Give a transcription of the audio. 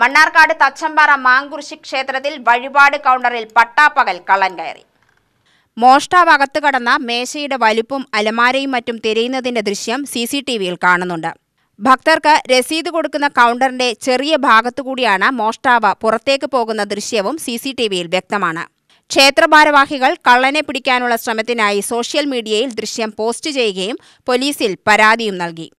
മണ്ണാർക്കാട് തച്ചമ്പാറ മാങ്കുർശി ക്ഷേത്രത്തിൽ വഴിപാട് കൗണ്ടറിൽ പട്ടാപ്പകൽ കള്ളൻ കയറി മോഷ്ടാവകത്ത് കടന്ന മേശയുടെ വലുപ്പും അലമാരയും മറ്റും തിരയുന്നതിന്റെ ദൃശ്യം സി സി ടി വിയിൽ കാണുന്നുണ്ട് ഭക്തർക്ക് രസീത് കൊടുക്കുന്ന കൗണ്ടറിന്റെ ചെറിയ ഭാഗത്തുകൂടിയാണ് മോഷ്ടാവ് പുറത്തേക്ക് പോകുന്ന ദൃശ്യവും സി സി ടി വിയിൽ വ്യക്തമാണ് ക്ഷേത്രഭാരവാഹികൾ കള്ളനെ പിടിക്കാനുള്ള ശ്രമത്തിനായി സോഷ്യൽ മീഡിയയിൽ ദൃശ്യം പോസ്റ്റ് ചെയ്യുകയും പോലീസിൽ പരാതിയും നൽകി